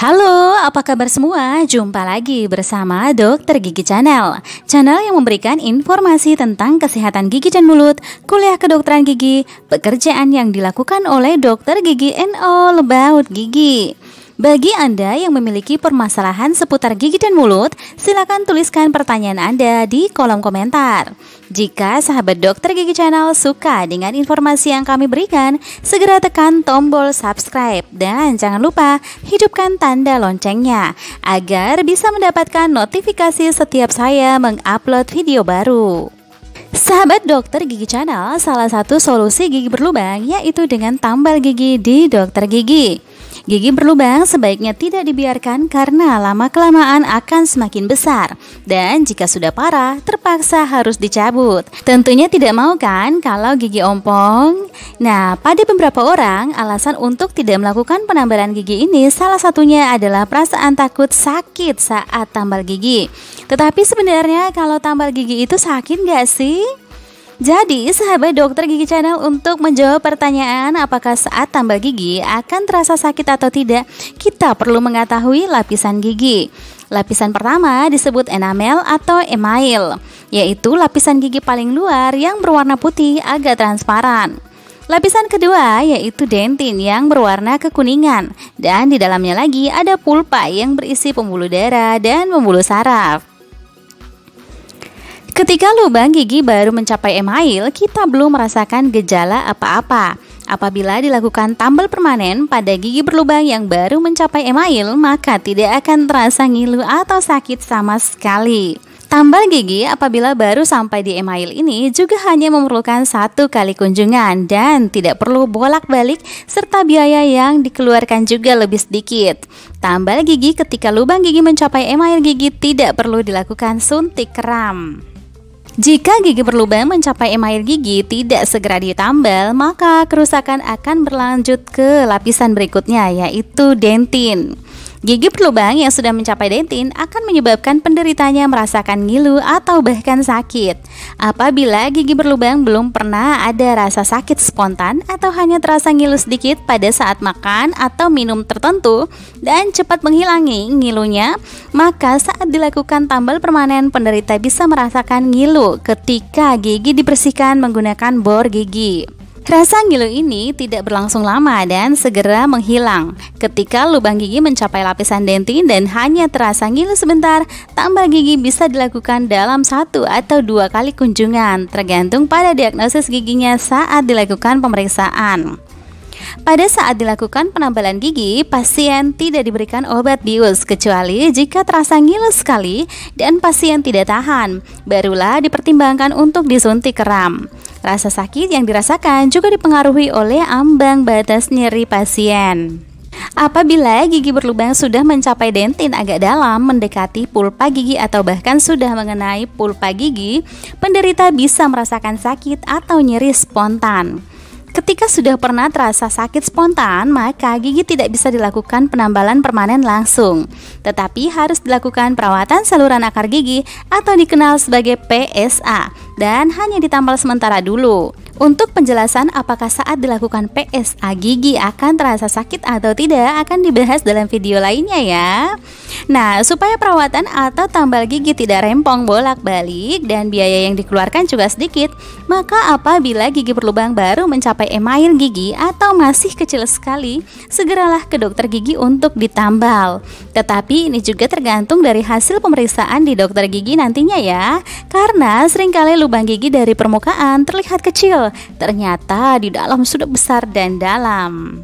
Halo, apa kabar semua? Jumpa lagi bersama Dokter Gigi Channel. Channel yang memberikan informasi tentang kesehatan gigi dan mulut, kuliah kedokteran gigi, pekerjaan yang dilakukan oleh dokter gigi NO Lebaut Gigi. Bagi Anda yang memiliki permasalahan seputar gigi dan mulut, silakan tuliskan pertanyaan Anda di kolom komentar. Jika sahabat dokter gigi channel suka dengan informasi yang kami berikan, segera tekan tombol subscribe dan jangan lupa hidupkan tanda loncengnya agar bisa mendapatkan notifikasi setiap saya mengupload video baru. Sahabat dokter gigi channel, salah satu solusi gigi berlubang yaitu dengan tambal gigi di dokter gigi. Gigi berlubang sebaiknya tidak dibiarkan karena lama-kelamaan akan semakin besar. Dan jika sudah parah, terpaksa harus dicabut. Tentunya tidak mau kan kalau gigi ompong? Nah, pada beberapa orang, alasan untuk tidak melakukan penambalan gigi ini salah satunya adalah perasaan takut sakit saat tambal gigi. Tetapi sebenarnya kalau tambal gigi itu sakit gak sih? Jadi, sahabat dokter gigi channel untuk menjawab pertanyaan apakah saat tambal gigi akan terasa sakit atau tidak, kita perlu mengetahui lapisan gigi. Lapisan pertama disebut enamel atau email, yaitu lapisan gigi paling luar yang berwarna putih agak transparan. Lapisan kedua yaitu dentin yang berwarna kekuningan dan di dalamnya lagi ada pulpa yang berisi pembuluh darah dan pembuluh saraf. Ketika lubang gigi baru mencapai email, kita belum merasakan gejala apa-apa. Apabila dilakukan tambal permanen pada gigi berlubang yang baru mencapai email, maka tidak akan terasa ngilu atau sakit sama sekali. Tambal gigi apabila baru sampai di email ini juga hanya memerlukan satu kali kunjungan dan tidak perlu bolak-balik serta biaya yang dikeluarkan juga lebih sedikit. Tambal gigi ketika lubang gigi mencapai email gigi tidak perlu dilakukan suntik kram. Jika gigi berlubang mencapai email gigi tidak segera ditambal, maka kerusakan akan berlanjut ke lapisan berikutnya yaitu dentin. Gigi berlubang yang sudah mencapai dentin akan menyebabkan penderitanya merasakan ngilu atau bahkan sakit. Apabila gigi berlubang belum pernah ada rasa sakit spontan atau hanya terasa ngilu sedikit pada saat makan atau minum tertentu dan cepat menghilangi ngilunya, maka saat dilakukan tambal permanen penderita bisa merasakan ngilu ketika gigi dibersihkan menggunakan bor gigi. Rasa ngilu ini tidak berlangsung lama dan segera menghilang. Ketika lubang gigi mencapai lapisan dentin dan hanya terasa ngilu sebentar, tambah gigi bisa dilakukan dalam satu atau dua kali kunjungan, tergantung pada diagnosis giginya saat dilakukan pemeriksaan. Pada saat dilakukan penambalan gigi, pasien tidak diberikan obat bius kecuali jika terasa ngilu sekali dan pasien tidak tahan. Barulah dipertimbangkan untuk disuntik kram. Rasa sakit yang dirasakan juga dipengaruhi oleh ambang batas nyeri pasien. Apabila gigi berlubang sudah mencapai dentin agak dalam, mendekati pulpa gigi atau bahkan sudah mengenai pulpa gigi, penderita bisa merasakan sakit atau nyeri spontan. Ketika sudah pernah terasa sakit spontan, maka gigi tidak bisa dilakukan penambalan permanen langsung, tetapi harus dilakukan perawatan saluran akar gigi atau dikenal sebagai PSA dan hanya ditambal sementara dulu. Untuk penjelasan apakah saat dilakukan PSA gigi akan terasa sakit atau tidak akan dibahas dalam video lainnya ya. Nah, supaya perawatan atau tambal gigi tidak rempong bolak-balik dan biaya yang dikeluarkan juga sedikit, maka apabila gigi berlubang baru mencapai email gigi atau masih kecil sekali, segeralah ke dokter gigi untuk ditambal. Tetapi ini juga tergantung dari hasil pemeriksaan di dokter gigi nantinya ya, karena seringkali lubang gigi dari permukaan terlihat kecil Ternyata di dalam sudah besar dan dalam.